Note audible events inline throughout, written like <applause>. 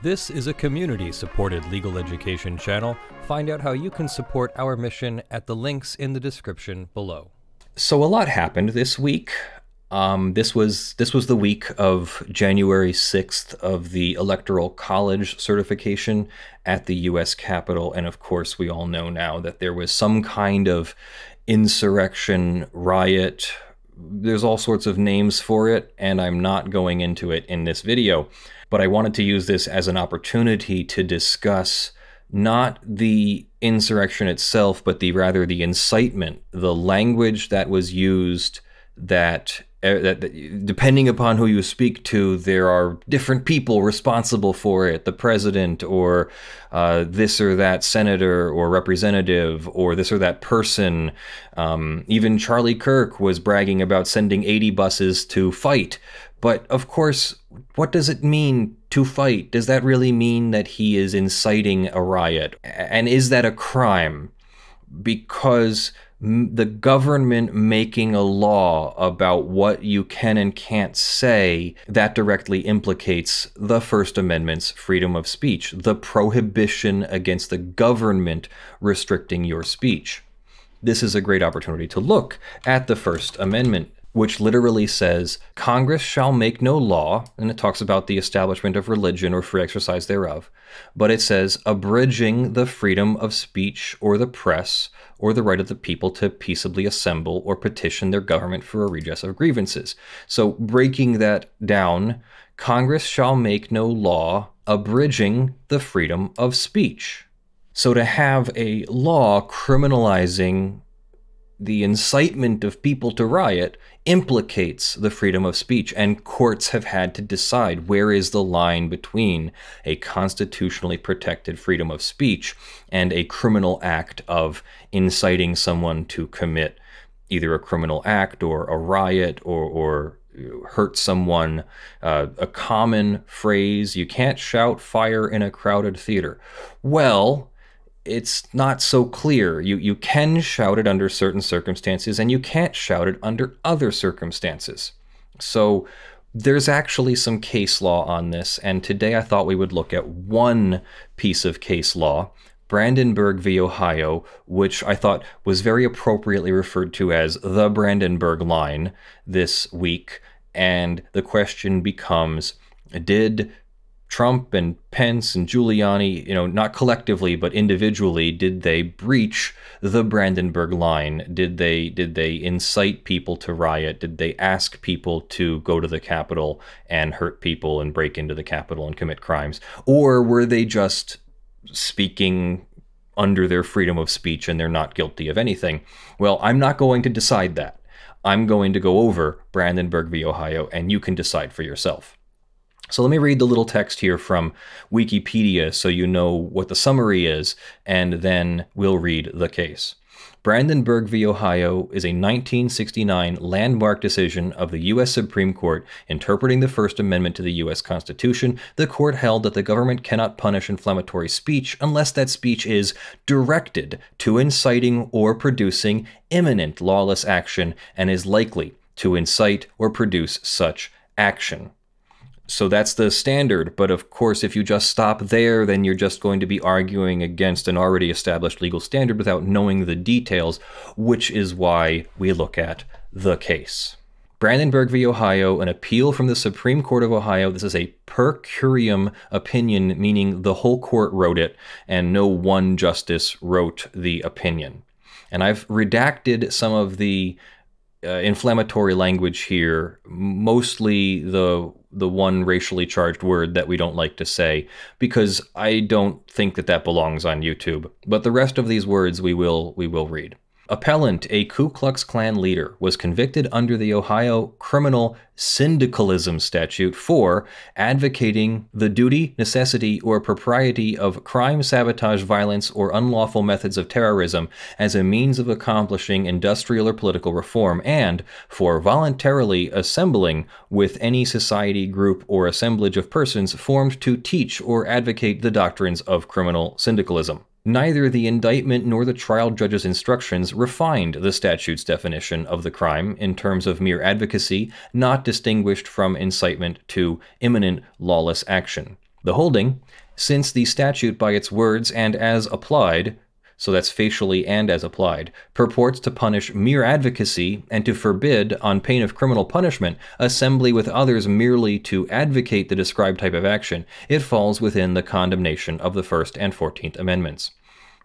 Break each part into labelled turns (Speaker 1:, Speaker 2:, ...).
Speaker 1: This is a community supported legal education channel. Find out how you can support our mission at the links in the description below. So a lot happened this week. Um, this was this was the week of January 6th of the Electoral College certification at the U.S. Capitol, and of course we all know now that there was some kind of insurrection, riot. There's all sorts of names for it, and I'm not going into it in this video. But I wanted to use this as an opportunity to discuss not the insurrection itself, but the rather the incitement, the language that was used eh, that that depending upon who you speak to, there are different people responsible for it the president, or uh, this or that senator or representative, or this or that person. Um, even Charlie Kirk was bragging about sending 80 buses to fight. But of course, what does it mean to fight? Does that really mean that he is inciting a riot? And is that a crime? Because the government making a law about what you can and can't say that directly implicates the First Amendment's freedom of speech, the prohibition against the government restricting your speech. This is a great opportunity to look at the First Amendment which literally says, Congress shall make no law, and it talks about the establishment of religion or free exercise thereof, but it says, abridging the freedom of speech or the press, or the right of the people to peaceably assemble or petition their government for a redress of grievances. So, breaking that down, Congress shall make no law abridging the freedom of speech. So, to have a law criminalizing the incitement of people to riot implicates the freedom of speech, and courts have had to decide where is the line between a constitutionally protected freedom of speech and a criminal act of inciting someone to commit either a criminal act or a riot or, or hurt someone. Uh, a common phrase you can't shout fire in a crowded theater. Well, it's not so clear. You, you can shout it under certain circumstances and you can't shout it under other circumstances. So there's actually some case law on this, and today I thought we would look at one piece of case law, Brandenburg v. Ohio, which I thought was very appropriately referred to as the Brandenburg line this week. And the question becomes Did Trump and Pence and Giuliani, you know, not collectively but individually, did they breach the Brandenburg line? Did they did they incite people to riot? Did they ask people to go to the Capitol and hurt people and break into the Capitol and commit crimes, or were they just speaking under their freedom of speech and they're not guilty of anything? Well, I'm not going to decide that. I'm going to go over Brandenburg v. Ohio, and you can decide for yourself. So let me read the little text here from Wikipedia so you know what the summary is, and then we'll read the case. Brandenburg v. Ohio is a 1969 landmark decision of the U.S. Supreme Court interpreting the First Amendment to the U.S. Constitution. The court held that the government cannot punish inflammatory speech unless that speech is directed to inciting or producing imminent lawless action and is likely to incite or produce such action. So that's the standard. But of course, if you just stop there, then you're just going to be arguing against an already established legal standard without knowing the details, which is why we look at the case. Brandenburg v. Ohio, an appeal from the Supreme Court of Ohio. This is a per curiam opinion, meaning the whole court wrote it and no one justice wrote the opinion. And I've redacted some of the uh, inflammatory language here, mostly the the one racially charged word that we don't like to say because I don't think that that belongs on YouTube. But the rest of these words we will we will read. Appellant, a Ku Klux Klan leader, was convicted under the Ohio criminal syndicalism statute for advocating the duty, necessity, or propriety of crime, sabotage, violence, or unlawful methods of terrorism as a means of accomplishing industrial or political reform, and for voluntarily assembling with any society, group, or assemblage of persons formed to teach or advocate the doctrines of criminal syndicalism. Neither the indictment nor the trial judge's instructions refined the statute's definition of the crime in terms of mere advocacy, not distinguished from incitement to imminent lawless action. The holding, since the statute by its words and as applied, so that's facially and as applied, purports to punish mere advocacy and to forbid, on pain of criminal punishment, assembly with others merely to advocate the described type of action, it falls within the condemnation of the First and Fourteenth Amendments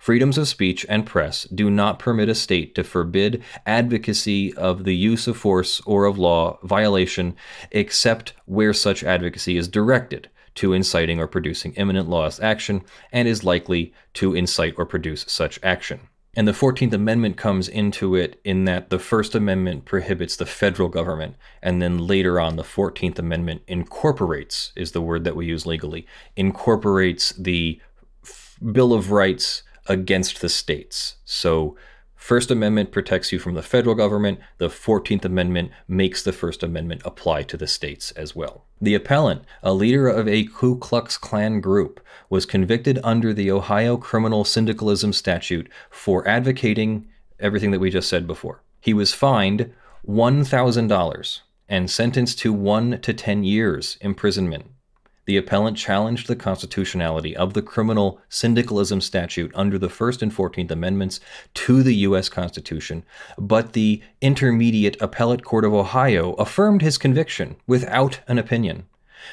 Speaker 1: freedoms of speech and press do not permit a state to forbid advocacy of the use of force or of law violation except where such advocacy is directed to inciting or producing imminent lawless action and is likely to incite or produce such action. And the 14th Amendment comes into it in that the First Amendment prohibits the federal government, and then later on, the 14th Amendment incorporates, is the word that we use legally, incorporates the Bill of Rights against the states. So First Amendment protects you from the federal government. The 14th Amendment makes the First Amendment apply to the states as well. The appellant, a leader of a Ku Klux Klan group, was convicted under the Ohio criminal syndicalism statute for advocating everything that we just said before. He was fined $1,000 and sentenced to 1 to 10 years imprisonment the appellant challenged the constitutionality of the criminal syndicalism statute under the 1st and 14th Amendments to the U.S. Constitution, but the Intermediate Appellate Court of Ohio affirmed his conviction without an opinion.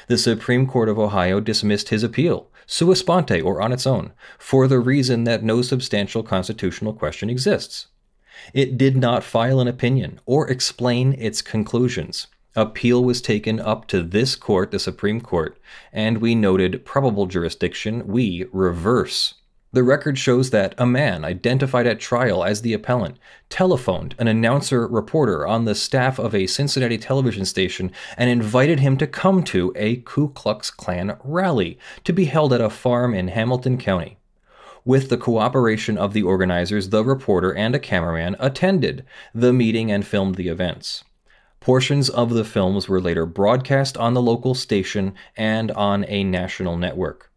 Speaker 1: The Supreme Court of Ohio dismissed his appeal, sua sponte or on its own, for the reason that no substantial constitutional question exists. It did not file an opinion or explain its conclusions. Appeal was taken up to this court, the Supreme Court, and we noted probable jurisdiction, we reverse. The record shows that a man identified at trial as the appellant telephoned an announcer reporter on the staff of a Cincinnati television station and invited him to come to a Ku Klux Klan rally to be held at a farm in Hamilton County. With the cooperation of the organizers, the reporter and a cameraman attended the meeting and filmed the events. Portions of the films were later broadcast on the local station and on a national network.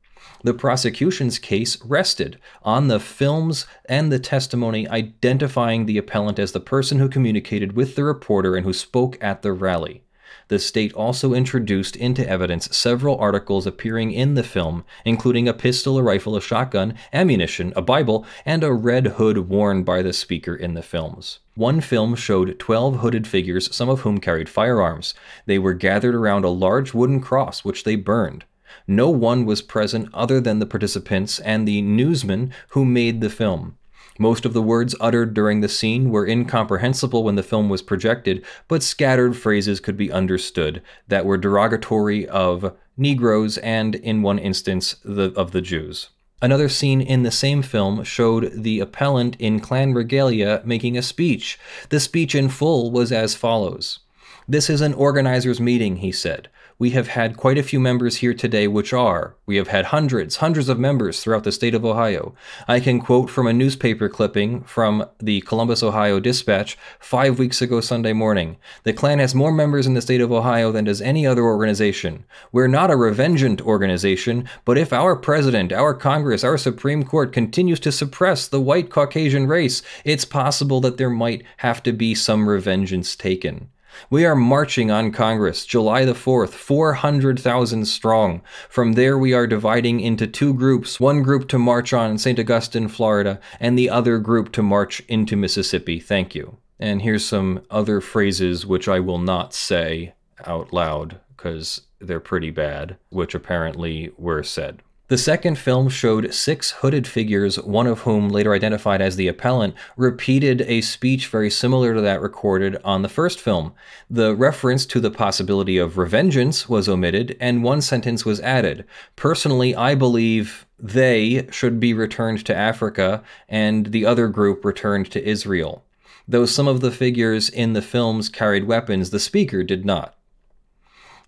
Speaker 1: The prosecution's case rested on the films and the testimony identifying the appellant as the person who communicated with the reporter and who spoke at the rally the state also introduced into evidence several articles appearing in the film, including a pistol, a rifle, a shotgun, ammunition, a Bible, and a red hood worn by the speaker in the films. One film showed 12 hooded figures, some of whom carried firearms. They were gathered around a large wooden cross, which they burned. No one was present other than the participants and the newsman who made the film. Most of the words uttered during the scene were incomprehensible when the film was projected, but scattered phrases could be understood that were derogatory of Negroes and, in one instance, the, of the Jews. Another scene in the same film showed the appellant in Klan regalia making a speech. The speech in full was as follows this is an organizers' meeting, he said. We have had quite a few members here today, which are, we have had hundreds, hundreds of members throughout the state of Ohio. I can quote from a newspaper clipping from the Columbus, Ohio Dispatch five weeks ago Sunday morning. The Klan has more members in the state of Ohio than does any other organization. We're not a revengeant organization, but if our president, our Congress, our Supreme Court continues to suppress the white Caucasian race, it's possible that there might have to be some revengeance taken. We are marching on Congress, July the 4th, 400,000 strong. From there, we are dividing into two groups one group to march on St. Augustine, Florida, and the other group to march into Mississippi. Thank you. And here's some other phrases which I will not say out loud because they're pretty bad, which apparently were said. The second film showed six hooded figures, one of whom, later identified as the appellant, repeated a speech very similar to that recorded on the first film. The reference to the possibility of revengeance was omitted, and one sentence was added Personally, I believe they should be returned to Africa, and the other group returned to Israel. Though some of the figures in the films carried weapons, the speaker did not.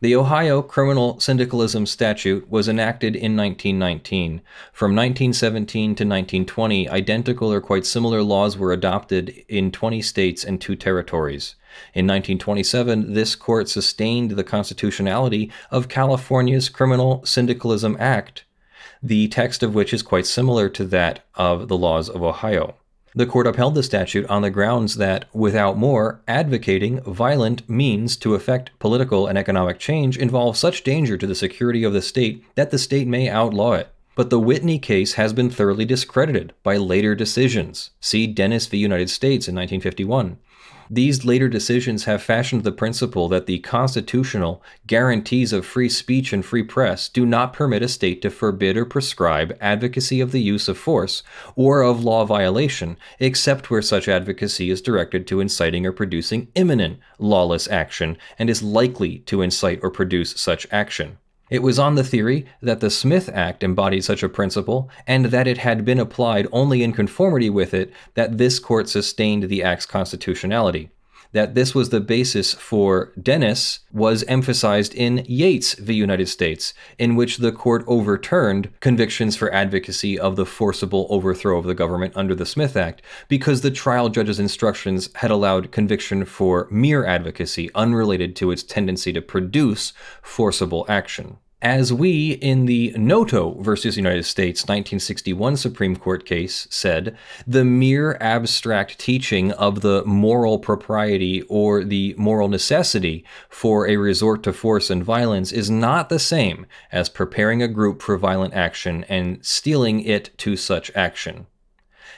Speaker 1: The Ohio Criminal Syndicalism Statute was enacted in 1919. From 1917 to 1920, identical or quite similar laws were adopted in 20 states and two territories. In 1927, this court sustained the constitutionality of California's Criminal Syndicalism Act, the text of which is quite similar to that of the laws of Ohio. The court upheld the statute on the grounds that, without more, advocating violent means to effect political and economic change involves such danger to the security of the state that the state may outlaw it. But the Whitney case has been thoroughly discredited by later decisions. See Dennis v. United States in 1951. These later decisions have fashioned the principle that the constitutional guarantees of free speech and free press do not permit a state to forbid or prescribe advocacy of the use of force or of law violation, except where such advocacy is directed to inciting or producing imminent lawless action and is likely to incite or produce such action. It was on the theory that the Smith Act embodied such a principle, and that it had been applied only in conformity with it, that this court sustained the act's constitutionality that this was the basis for Dennis was emphasized in Yates v. United States, in which the court overturned convictions for advocacy of the forcible overthrow of the government under the Smith Act because the trial judge's instructions had allowed conviction for mere advocacy unrelated to its tendency to produce forcible action. As we, in the Noto versus United States 1961 Supreme Court case, said, the mere abstract teaching of the moral propriety or the moral necessity for a resort to force and violence is not the same as preparing a group for violent action and stealing it to such action.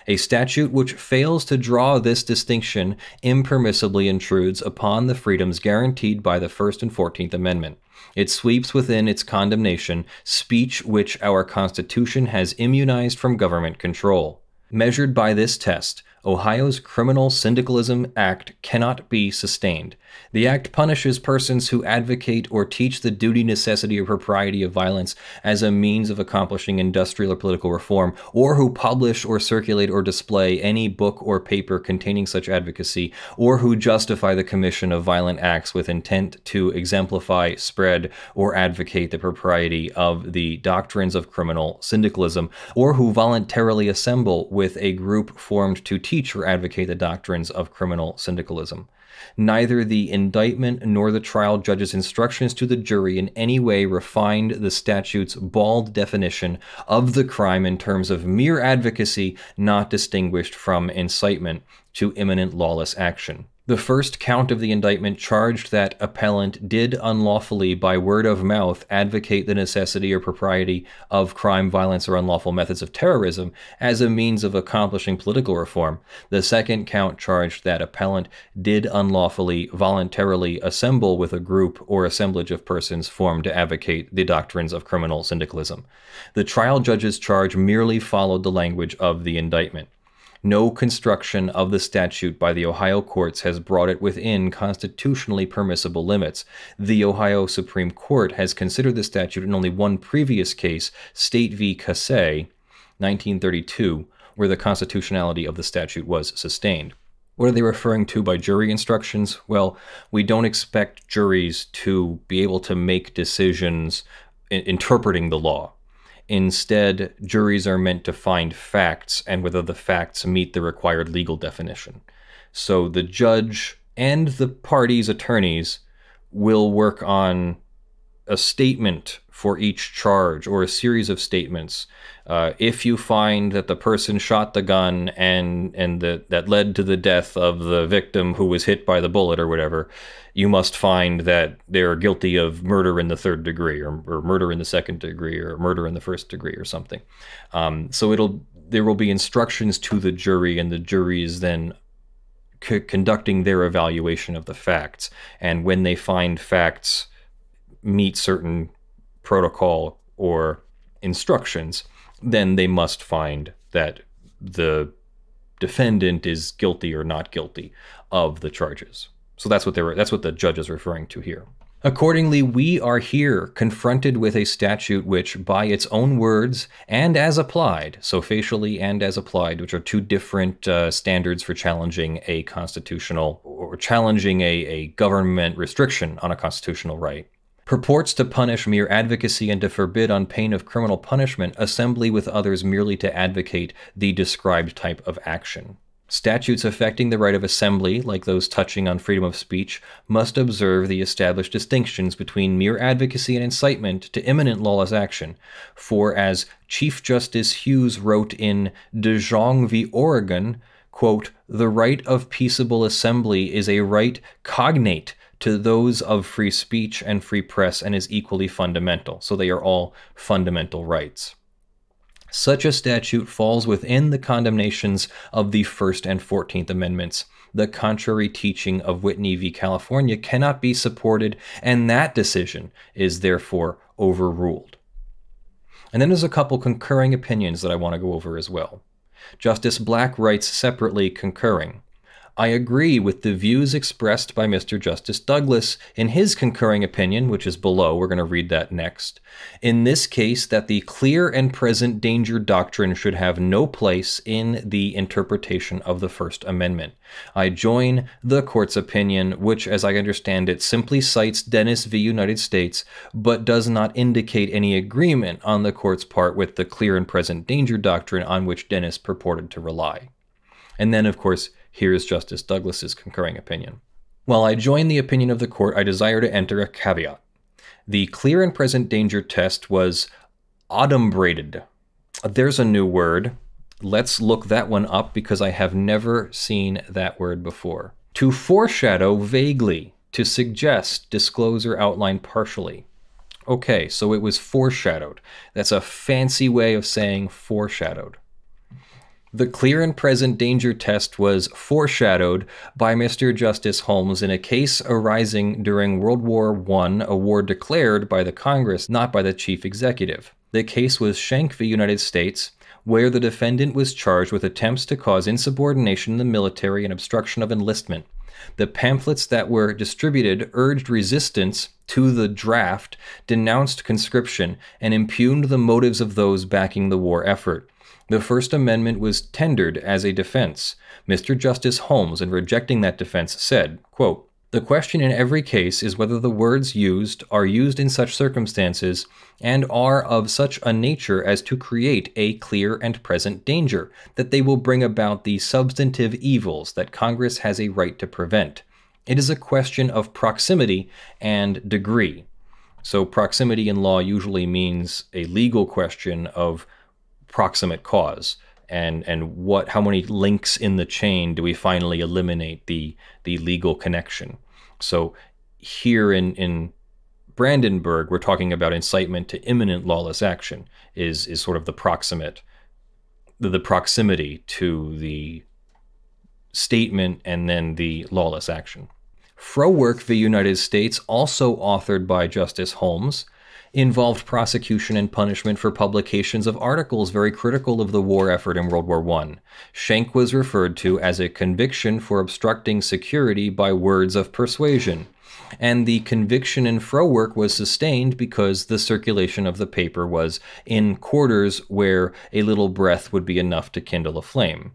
Speaker 1: A statute which fails to draw this distinction impermissibly intrudes upon the freedoms guaranteed by the First and Fourteenth Amendment it sweeps within its condemnation speech which our Constitution has immunized from government control. Measured by this test, Ohio's Criminal Syndicalism Act cannot be sustained, the Act punishes persons who advocate or teach the duty, necessity, or propriety of violence as a means of accomplishing industrial or political reform, or who publish or circulate or display any book or paper containing such advocacy, or who justify the commission of violent acts with intent to exemplify, spread, or advocate the propriety of the doctrines of criminal syndicalism, or who voluntarily assemble with a group formed to teach or advocate the doctrines of criminal syndicalism. Neither the indictment nor the trial judge's instructions to the jury in any way refined the statute's bald definition of the crime in terms of mere advocacy not distinguished from incitement to imminent lawless action. The first count of the indictment charged that appellant did unlawfully, by word of mouth, advocate the necessity or propriety of crime, violence, or unlawful methods of terrorism as a means of accomplishing political reform. The second count charged that appellant did unlawfully, voluntarily assemble with a group or assemblage of persons formed to advocate the doctrines of criminal syndicalism. The trial judge's charge merely followed the language of the indictment no construction of the statute by the Ohio courts has brought it within constitutionally permissible limits. The Ohio Supreme Court has considered the statute in only one previous case, State v. Cassay, 1932, where the constitutionality of the statute was sustained. What are they referring to by jury instructions? Well, we don't expect juries to be able to make decisions interpreting the law Instead, juries are meant to find facts and whether the facts meet the required legal definition. So the judge and the party's attorneys will work on a statement for each charge or a series of statements. Uh, if you find that the person shot the gun and and that that led to the death of the victim who was hit by the bullet or whatever, you must find that they are guilty of murder in the third degree or, or murder in the second degree or murder in the first degree or something. Um, so it'll there will be instructions to the jury and the jury is then c- conducting their evaluation of the facts and when they find facts meet certain protocol or instructions, then they must find that the defendant is guilty or not guilty of the charges. So that's what they were, that's what the judge is referring to here. Accordingly, we are here confronted with a statute which, by its own words and as applied, so facially and as applied, which are two different uh, standards for challenging a constitutional or challenging a, a government restriction on a constitutional right, purports to punish mere advocacy and to forbid on pain of criminal punishment assembly with others merely to advocate the described type of action. Statutes affecting the right of assembly, like those touching on freedom of speech, must observe the established distinctions between mere advocacy and incitement to imminent lawless action. For as Chief Justice Hughes wrote in De Jong v. Oregon, quote, the right of peaceable assembly is a right cognate to those of free speech and free press and is equally fundamental. So they are all fundamental rights. Such a statute falls within the condemnations of the First and Fourteenth Amendments. The contrary teaching of Whitney v. California cannot be supported, and that decision is therefore overruled. And then there's a couple concurring opinions that I want to go over as well. Justice Black writes separately concurring. I agree with the views expressed by Mr. Justice Douglas in his concurring opinion, which is below. We're going to read that next. In this case, that the clear and present danger doctrine should have no place in the interpretation of the First Amendment. I join the court's opinion, which, as I understand it, simply cites Dennis v. United States, but does not indicate any agreement on the court's part with the clear and present danger doctrine on which Dennis purported to rely. And then, of course, here is Justice Douglas's concurring opinion. While I join the opinion of the court, I desire to enter a caveat. The clear and present danger test was adumbrated. There's a new word. Let's look that one up because I have never seen that word before. To foreshadow vaguely, to suggest, disclose, or outline partially. Okay, so it was foreshadowed. That's a fancy way of saying foreshadowed. The clear and present danger test was foreshadowed by Mr. Justice Holmes in a case arising during World War I, a war declared by the Congress, not by the chief executive. The case was Schenck v. United States, where the defendant was charged with attempts to cause insubordination in the military and obstruction of enlistment. The pamphlets that were distributed urged resistance to the draft, denounced conscription, and impugned the motives of those backing the war effort. The First Amendment was tendered as a defense. Mr. Justice Holmes, in rejecting that defense, said, quote, the question in every case is whether the words used are used in such circumstances and are of such a nature as to create a clear and present danger that they will bring about the substantive evils that Congress has a right to prevent. It is a question of proximity and degree. So, proximity in law usually means a legal question of proximate cause and and what how many links in the chain do we finally eliminate the the legal connection so here in in brandenburg we're talking about incitement to imminent lawless action is is sort of the proximate the, the proximity to the statement and then the lawless action frowerk v united states also authored by justice holmes involved prosecution and punishment for publications of articles very critical of the war effort in World War I. Schenck was referred to as a conviction for obstructing security by words of persuasion. And the conviction in Frowork was sustained because the circulation of the paper was in quarters where a little breath would be enough to kindle a flame.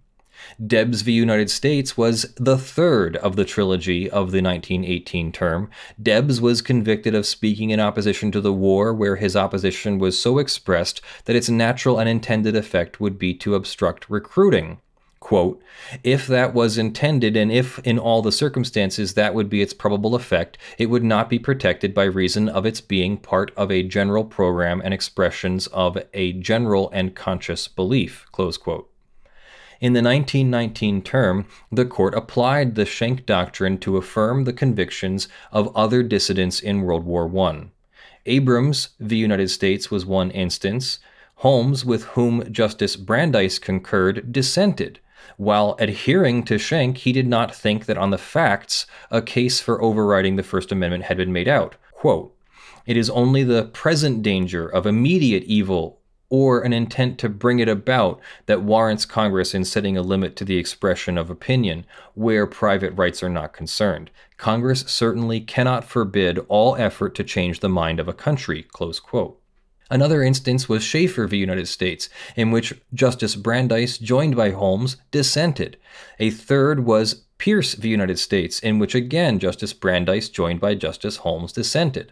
Speaker 1: Debs v. United States was the third of the trilogy of the 1918 term. Debs was convicted of speaking in opposition to the war, where his opposition was so expressed that its natural and intended effect would be to obstruct recruiting quote, if that was intended and if in all the circumstances that would be its probable effect, it would not be protected by reason of its being part of a general program and expressions of a general and conscious belief, close quote. In the 1919 term, the court applied the Schenck Doctrine to affirm the convictions of other dissidents in World War I. Abrams v. United States was one instance. Holmes, with whom Justice Brandeis concurred, dissented. While adhering to Schenck, he did not think that on the facts a case for overriding the First Amendment had been made out. Quote, it is only the present danger of immediate evil or an intent to bring it about that warrants Congress in setting a limit to the expression of opinion where private rights are not concerned. Congress certainly cannot forbid all effort to change the mind of a country. Close quote. Another instance was Schaefer v. United States, in which Justice Brandeis, joined by Holmes, dissented. A third was Pierce v. United States, in which again Justice Brandeis, joined by Justice Holmes, dissented.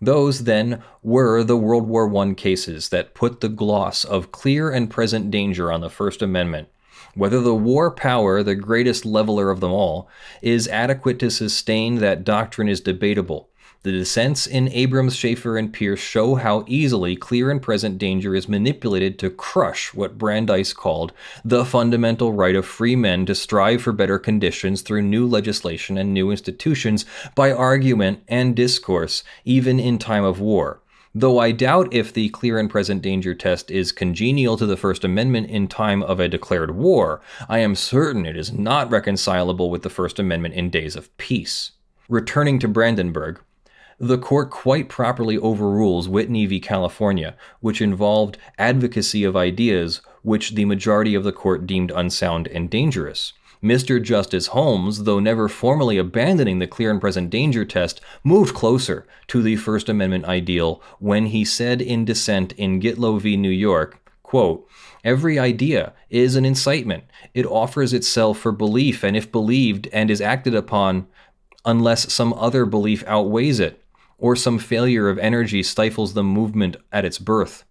Speaker 1: Those, then, were the World War I cases that put the gloss of clear and present danger on the First Amendment. Whether the war power, the greatest leveler of them all, is adequate to sustain that doctrine is debatable, the dissents in Abrams, Schaefer, and Pierce show how easily clear and present danger is manipulated to crush what Brandeis called the fundamental right of free men to strive for better conditions through new legislation and new institutions by argument and discourse, even in time of war. Though I doubt if the clear and present danger test is congenial to the First Amendment in time of a declared war, I am certain it is not reconcilable with the First Amendment in days of peace. Returning to Brandenburg, the court quite properly overrules Whitney v. California, which involved advocacy of ideas which the majority of the court deemed unsound and dangerous. Mr. Justice Holmes, though never formally abandoning the clear and present danger test, moved closer to the First Amendment ideal when he said in dissent in Gitlow v. New York, quote, Every idea is an incitement. It offers itself for belief, and if believed and is acted upon, unless some other belief outweighs it, or some failure of energy stifles the movement at its birth.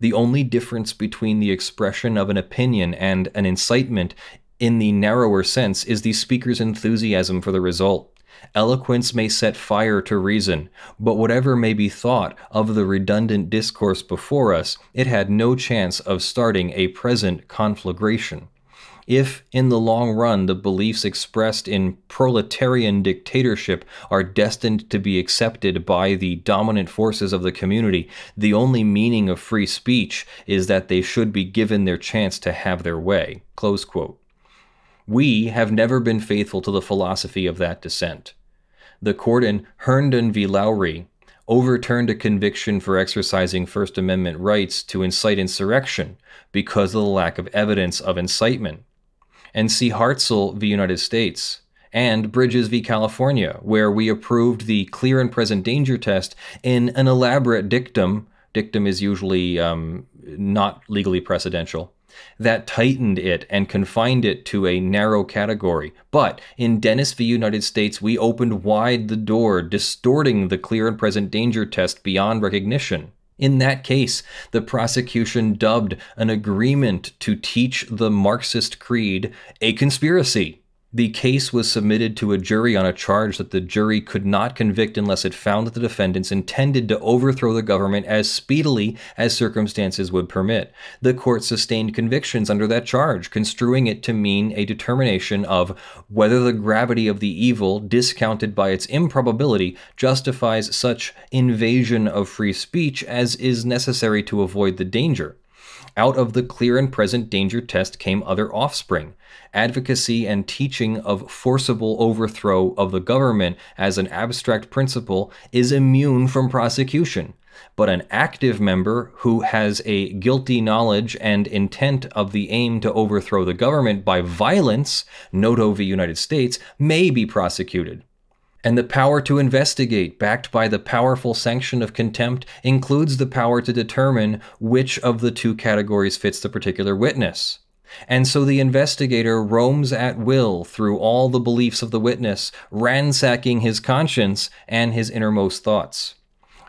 Speaker 1: The only difference between the expression of an opinion and an incitement in the narrower sense is the speaker's enthusiasm for the result. Eloquence may set fire to reason, but whatever may be thought of the redundant discourse before us, it had no chance of starting a present conflagration if in the long run the beliefs expressed in proletarian dictatorship are destined to be accepted by the dominant forces of the community, the only meaning of free speech is that they should be given their chance to have their way. Close quote. We have never been faithful to the philosophy of that dissent. The court in Herndon v. Lowry overturned a conviction for exercising First Amendment rights to incite insurrection because of the lack of evidence of incitement and see Hartzell v. United States and Bridges v. California, where we approved the clear and present danger test in an elaborate dictum. Dictum is usually um, not legally precedential. That tightened it and confined it to a narrow category. But in Dennis v. United States, we opened wide the door, distorting the clear and present danger test beyond recognition. In that case, the prosecution dubbed an agreement to teach the Marxist creed a conspiracy. The case was submitted to a jury on a charge that the jury could not convict unless it found that the defendants intended to overthrow the government as speedily as circumstances would permit. The court sustained convictions under that charge, construing it to mean a determination of whether the gravity of the evil, discounted by its improbability, justifies such invasion of free speech as is necessary to avoid the danger. Out of the clear and present danger test came other offspring advocacy and teaching of forcible overthrow of the government as an abstract principle is immune from prosecution. But an active member who has a guilty knowledge and intent of the aim to overthrow the government by violence, note over United States, may be prosecuted. And the power to investigate, backed by the powerful sanction of contempt, includes the power to determine which of the two categories fits the particular witness. And so the investigator roams at will through all the beliefs of the witness, ransacking his conscience and his innermost thoughts.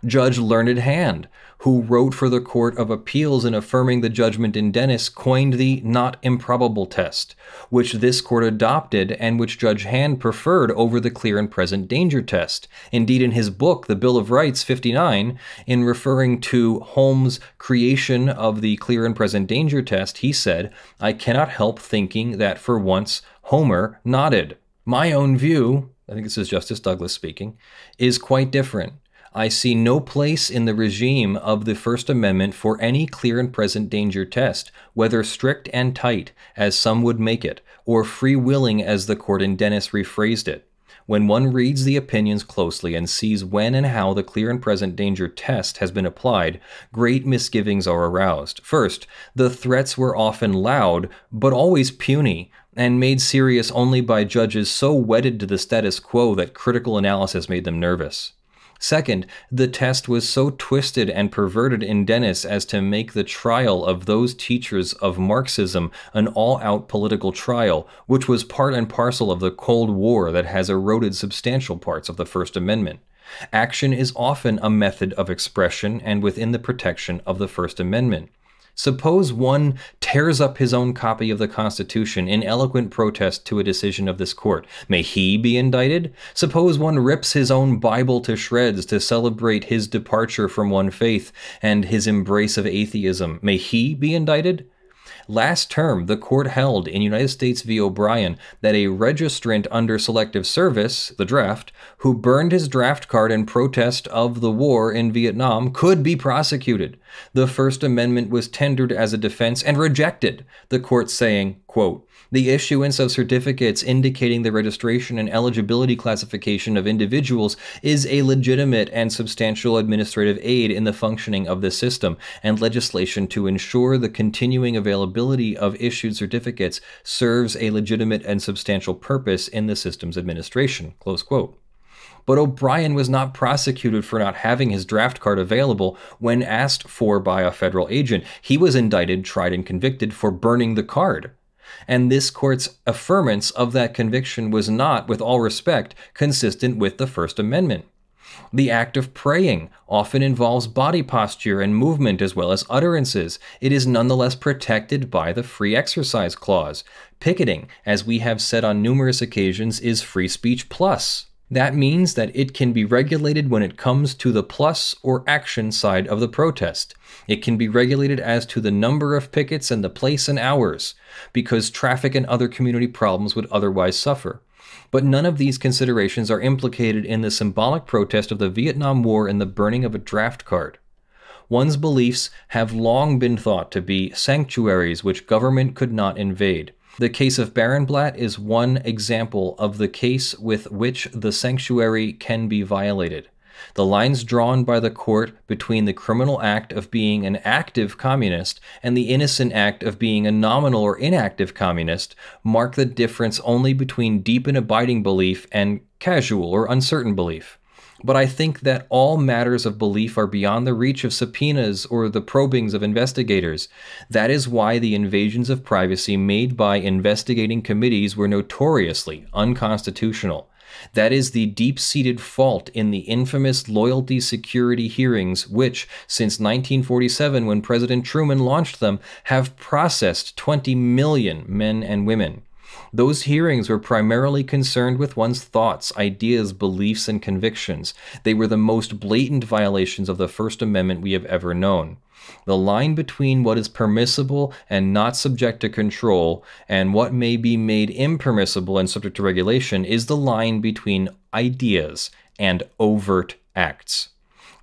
Speaker 1: Judge Learned Hand who wrote for the Court of Appeals in affirming the judgment in Dennis, coined the not improbable test, which this court adopted and which Judge Hand preferred over the clear and present danger test. Indeed, in his book, The Bill of Rights 59, in referring to Holmes' creation of the clear and present danger test, he said, I cannot help thinking that for once Homer nodded. My own view, I think this is Justice Douglas speaking, is quite different. I see no place in the regime of the First Amendment for any clear and present danger test, whether strict and tight, as some would make it, or free willing, as the court in Dennis rephrased it. When one reads the opinions closely and sees when and how the clear and present danger test has been applied, great misgivings are aroused. First, the threats were often loud, but always puny, and made serious only by judges so wedded to the status quo that critical analysis made them nervous. Second, the test was so twisted and perverted in Dennis as to make the trial of those teachers of Marxism an all out political trial, which was part and parcel of the Cold War that has eroded substantial parts of the First Amendment. Action is often a method of expression and within the protection of the First Amendment. Suppose one tears up his own copy of the Constitution in eloquent protest to a decision of this court. May he be indicted? Suppose one rips his own Bible to shreds to celebrate his departure from one faith and his embrace of atheism. May he be indicted? Last term, the court held in United States v. O'Brien that a registrant under Selective Service, the draft, who burned his draft card in protest of the war in Vietnam could be prosecuted. The First Amendment was tendered as a defense and rejected, the court saying, quote, the issuance of certificates indicating the registration and eligibility classification of individuals is a legitimate and substantial administrative aid in the functioning of the system, and legislation to ensure the continuing availability of issued certificates serves a legitimate and substantial purpose in the system's administration. Close quote but O'Brien was not prosecuted for not having his draft card available when asked for by a federal agent. He was indicted, tried, and convicted for burning the card and this court's affirmance of that conviction was not, with all respect, consistent with the First Amendment. The act of praying often involves body posture and movement as well as utterances. It is nonetheless protected by the Free Exercise Clause. Picketing, as we have said on numerous occasions, is free speech plus. That means that it can be regulated when it comes to the plus or action side of the protest. It can be regulated as to the number of pickets and the place and hours, because traffic and other community problems would otherwise suffer. But none of these considerations are implicated in the symbolic protest of the Vietnam War and the burning of a draft card. One's beliefs have long been thought to be sanctuaries which government could not invade. The case of Barenblatt is one example of the case with which the sanctuary can be violated. The lines drawn by the court between the criminal act of being an active communist and the innocent act of being a nominal or inactive communist mark the difference only between deep and abiding belief and casual or uncertain belief but I think that all matters of belief are beyond the reach of subpoenas or the probings of investigators. That is why the invasions of privacy made by investigating committees were notoriously unconstitutional. That is the deep seated fault in the infamous loyalty security hearings, which, since 1947, when President Truman launched them, have processed 20 million men and women. Those hearings were primarily concerned with one's thoughts, ideas, beliefs, and convictions. They were the most blatant violations of the First Amendment we have ever known. The line between what is permissible and not subject to control and what may be made impermissible and subject to regulation is the line between ideas and overt acts.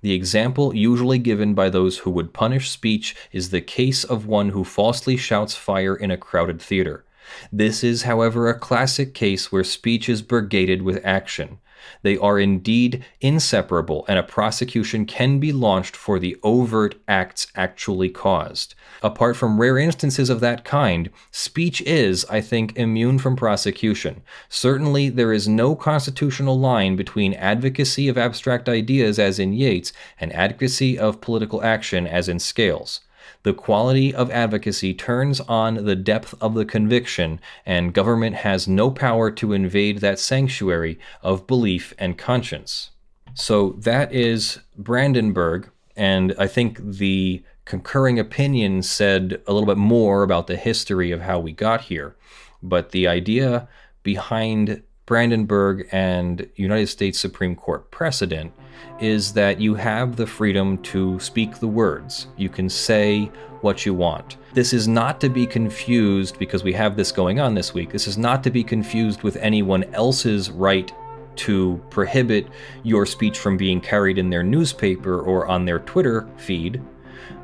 Speaker 1: The example usually given by those who would punish speech is the case of one who falsely shouts fire in a crowded theater. This is, however, a classic case where speech is brigaded with action. They are indeed inseparable, and a prosecution can be launched for the overt acts actually caused. Apart from rare instances of that kind, speech is, I think, immune from prosecution. Certainly, there is no constitutional line between advocacy of abstract ideas, as in Yeats, and advocacy of political action, as in Scales. The quality of advocacy turns on the depth of the conviction, and government has no power to invade that sanctuary of belief and conscience. So that is Brandenburg, and I think the concurring opinion said a little bit more about the history of how we got here. But the idea behind Brandenburg and United States Supreme Court precedent is that you have the freedom to speak the words. You can say what you want. This is not to be confused, because we have this going on this week, this is not to be confused with anyone else's right to prohibit your speech from being carried in their newspaper or on their Twitter feed.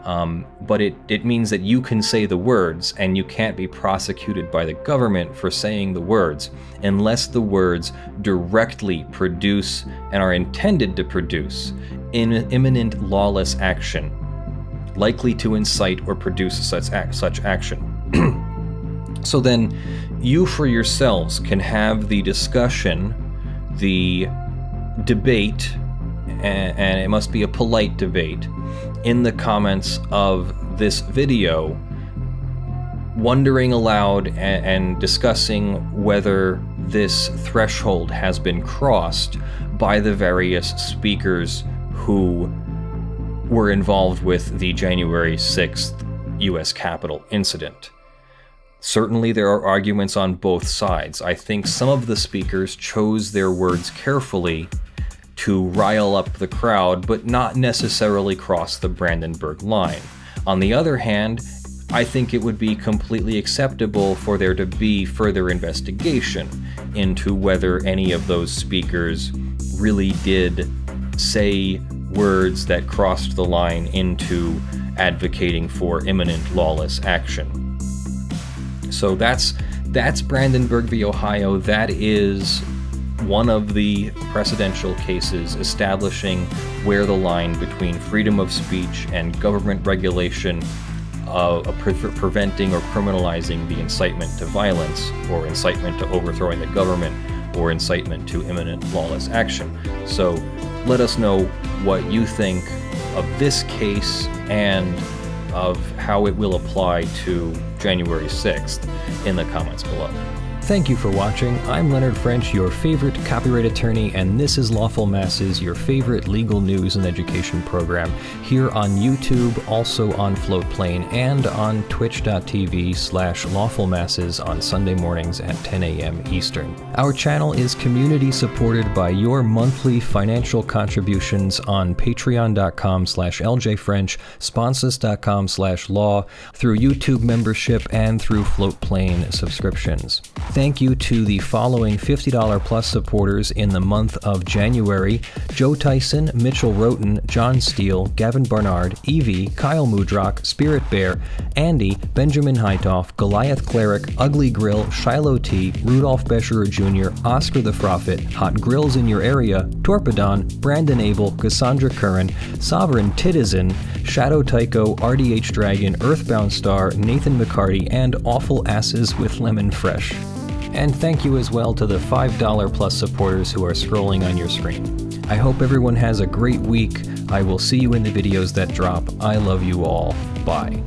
Speaker 1: Um, but it, it means that you can say the words and you can't be prosecuted by the government for saying the words unless the words directly produce and are intended to produce in imminent lawless action, likely to incite or produce such, such action. <clears throat> so then you for yourselves can have the discussion, the debate, and, and it must be a polite debate in the comments of this video wondering aloud and, and discussing whether this threshold has been crossed by the various speakers who were involved with the January 6th US Capitol incident. Certainly, there are arguments on both sides. I think some of the speakers chose their words carefully to rile up the crowd, but not necessarily cross the Brandenburg line. On the other hand, I think it would be completely acceptable for there to be further investigation into whether any of those speakers really did say words that crossed the line into advocating for imminent lawless action. So that's that's Brandenburg v. Ohio. That is one of the precedential cases establishing where the line between freedom of speech and government regulation of uh, pre preventing or criminalizing the incitement to violence or incitement to overthrowing the government or incitement to imminent lawless action. So let us know what you think of this case and of how it will apply to January 6th in the comments below. Thank you for watching. I'm Leonard French, your favorite copyright attorney, and this is Lawful Masses, your favorite legal news and education program here on YouTube, also on Floatplane, and on twitch.tv slash Lawful Masses on Sunday mornings at 10 a.m. Eastern. Our channel is community supported by your monthly financial contributions on patreon.com slash ljfrench, sponsors.com slash law, through YouTube membership, and through Floatplane subscriptions thank you to the following $50 plus supporters in the month of January Joe Tyson, Mitchell Roten, John Steele, Gavin Barnard, Evie, Kyle Mudrock, Spirit Bear, Andy, Benjamin Heitoff, Goliath Cleric, Ugly Grill, Shiloh T, Rudolph Bescherer Jr., Oscar the Prophet, Hot Grills in Your Area, Torpedon, Brandon Abel, Cassandra Curran, Sovereign Titizen, Shadow Tycho, RDH Dragon, Earthbound Star, Nathan McCarty, and Awful Asses with Lemon Fresh. And thank you as well to the $5 plus supporters who are scrolling on your screen. I hope everyone has a great week. I will see you in the videos that drop. I love you all. Bye.